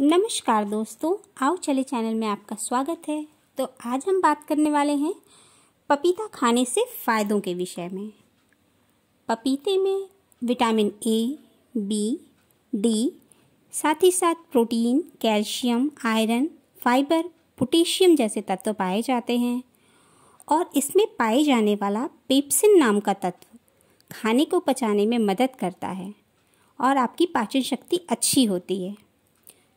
नमस्कार दोस्तों आओ चले चैनल में आपका स्वागत है तो आज हम बात करने वाले हैं पपीता खाने से फ़ायदों के विषय में पपीते में विटामिन ए बी डी साथ ही साथ protein calcium iron fibre potassium जैसे तत्व पाए जाते हैं और इसमें पाए जाने वाला पेप्सिन नाम का तत्व खाने को पचाने में मदद करता है और आपकी पाचन शक्ति अच्छी होती है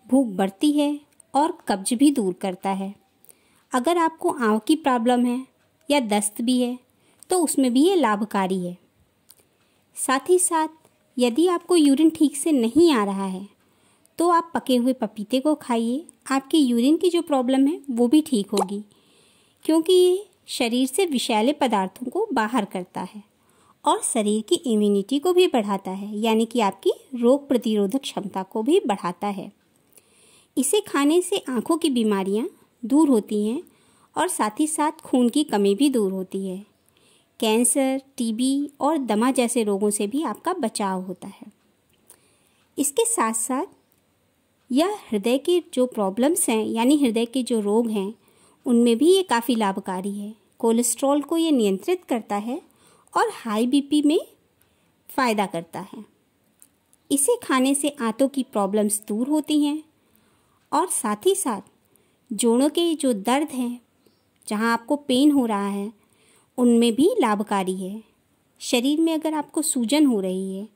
भूख बढ़ती है और कब्ज भी दूर करता है अगर आपको आँव की प्रॉब्लम है या दस्त भी है तो उसमें भी ये लाभकारी है साथ ही साथ यदि आपको यूरिन ठीक से नहीं आ रहा है तो आप पके हुए पपीते को खाइए आपकी यूरिन की जो प्रॉब्लम है वो भी ठीक होगी क्योंकि ये शरीर से विषैले पदार्थों को बाहर करता है और शरीर की इम्यूनिटी को भी बढ़ाता है यानी कि आपकी रोग प्रतिरोधक क्षमता को भी बढ़ाता है इसे खाने से आँखों की बीमारियाँ दूर होती हैं और साथ ही साथ खून की कमी भी दूर होती है कैंसर टीबी और दमा जैसे रोगों से भी आपका बचाव होता है इसके साथ साथ यह हृदय के जो प्रॉब्लम्स हैं यानी हृदय के जो रोग हैं उनमें भी ये काफ़ी लाभकारी है कोलेस्ट्रॉल को ये नियंत्रित करता है और हाई बीपी में फ़ायदा करता है इसे खाने से आंतों की प्रॉब्लम्स दूर होती हैं और साथ ही साथ जोड़ों के जो दर्द हैं जहाँ आपको पेन हो रहा है उनमें भी लाभकारी है शरीर में अगर आपको सूजन हो रही है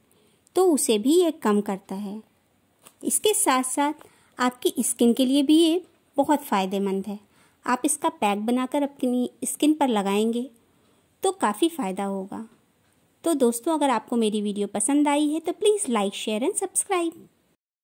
तो उसे भी ये कम करता है इसके साथ साथ आपकी स्किन के लिए भी ये बहुत फ़ायदेमंद है आप इसका पैक बनाकर अपनी स्किन पर लगाएंगे तो काफ़ी फ़ायदा होगा तो दोस्तों अगर आपको मेरी वीडियो पसंद आई है तो please like share and subscribe